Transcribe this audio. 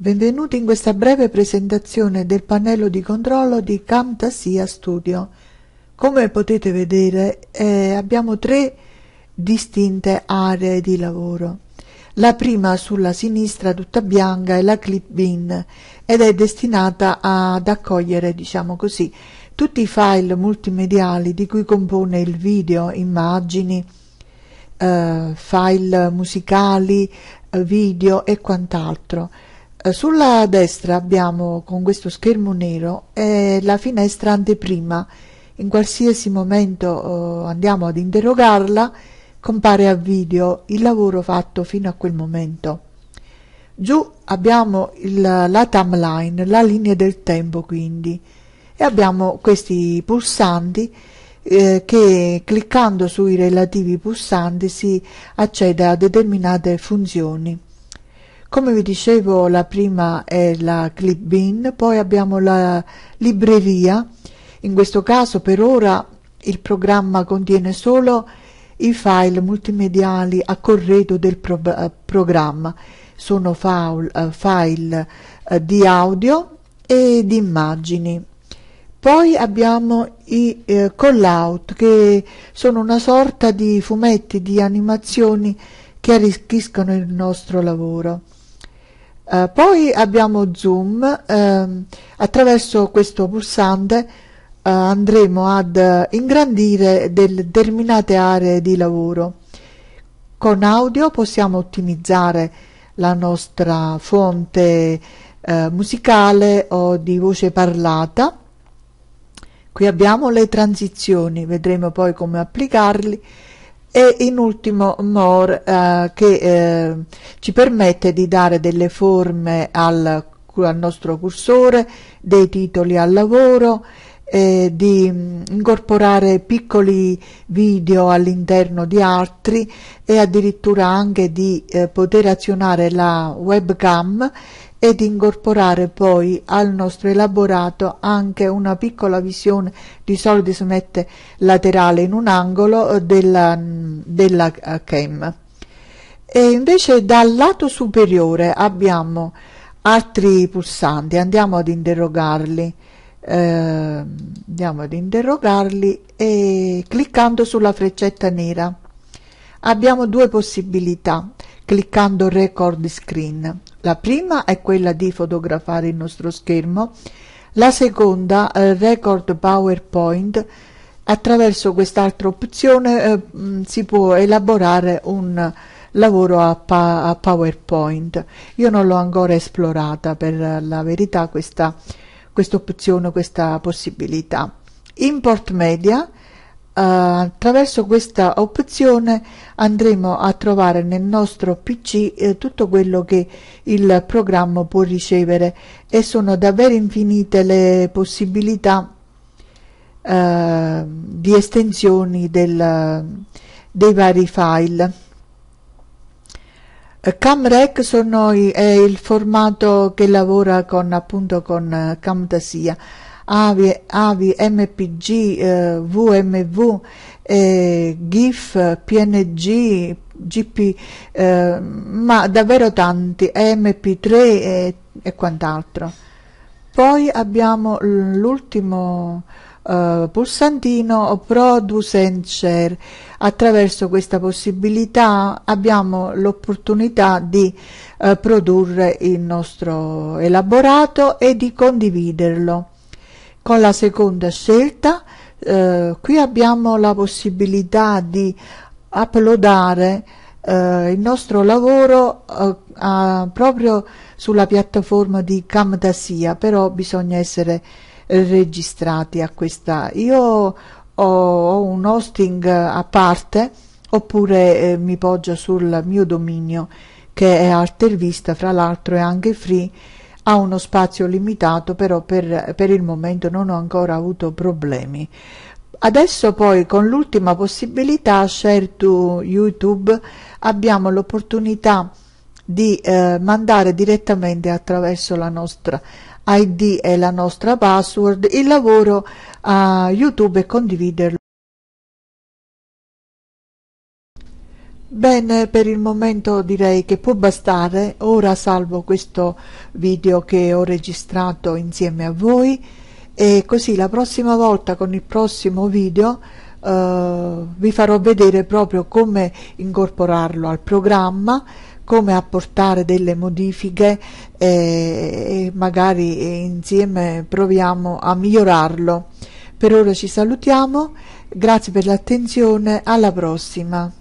Benvenuti in questa breve presentazione del pannello di controllo di Camtasia Studio. Come potete vedere eh, abbiamo tre distinte aree di lavoro. La prima sulla sinistra tutta bianca è la clip bin ed è destinata ad accogliere, diciamo così, tutti i file multimediali di cui compone il video, immagini, eh, file musicali, eh, video e quant'altro. Eh, sulla destra abbiamo con questo schermo nero eh, la finestra anteprima in qualsiasi momento eh, andiamo ad interrogarla compare a video il lavoro fatto fino a quel momento giù abbiamo il, la timeline la linea del tempo quindi e abbiamo questi pulsanti eh, che cliccando sui relativi pulsanti si accede a determinate funzioni come vi dicevo, la prima è la clip bin, poi abbiamo la libreria. In questo caso, per ora, il programma contiene solo i file multimediali a corredo del pro eh, programma. Sono eh, file eh, di audio e di immagini. Poi abbiamo i eh, call-out, che sono una sorta di fumetti, di animazioni che arricchiscono il nostro lavoro. Eh, poi abbiamo Zoom, ehm, attraverso questo pulsante eh, andremo ad ingrandire determinate aree di lavoro. Con audio possiamo ottimizzare la nostra fonte eh, musicale o di voce parlata. Qui abbiamo le transizioni, vedremo poi come applicarli e in ultimo More eh, che eh, ci permette di dare delle forme al, al nostro cursore, dei titoli al lavoro, eh, di mm, incorporare piccoli video all'interno di altri e addirittura anche di eh, poter azionare la webcam ed incorporare poi al nostro elaborato anche una piccola visione di solito si mette laterale in un angolo eh, della, della eh, cam e invece dal lato superiore abbiamo altri pulsanti andiamo ad interrogarli eh, andiamo ad interrogarli e cliccando sulla freccetta nera abbiamo due possibilità cliccando record screen la prima è quella di fotografare il nostro schermo, la seconda eh, Record PowerPoint. Attraverso quest'altra opzione eh, si può elaborare un lavoro a, pa a PowerPoint. Io non l'ho ancora esplorata per la verità questa opzione, questa possibilità. Import media eh, attraverso questa opzione andremo a trovare nel nostro pc eh, tutto quello che il programma può ricevere e sono davvero infinite le possibilità eh, di estensioni del, dei vari file eh, CamRec sono, è il formato che lavora con appunto con eh, Camtasia AVI, AVI MPG, eh, VMV, eh, GIF, PNG, GP, eh, ma davvero tanti, MP3 e, eh, e quant'altro. Poi abbiamo l'ultimo eh, pulsantino Produce and Share. Attraverso questa possibilità abbiamo l'opportunità di eh, produrre il nostro elaborato e di condividerlo con la seconda scelta eh, qui abbiamo la possibilità di uploadare eh, il nostro lavoro eh, a, proprio sulla piattaforma di Camtasia però bisogna essere registrati a questa io ho, ho un hosting a parte oppure eh, mi poggio sul mio dominio che è Artervista fra l'altro è anche free ha uno spazio limitato, però per, per il momento non ho ancora avuto problemi. Adesso poi con l'ultima possibilità, share to YouTube, abbiamo l'opportunità di eh, mandare direttamente attraverso la nostra ID e la nostra password il lavoro a YouTube e condividerlo. Bene, per il momento direi che può bastare, ora salvo questo video che ho registrato insieme a voi e così la prossima volta con il prossimo video eh, vi farò vedere proprio come incorporarlo al programma, come apportare delle modifiche e, e magari insieme proviamo a migliorarlo. Per ora ci salutiamo, grazie per l'attenzione, alla prossima!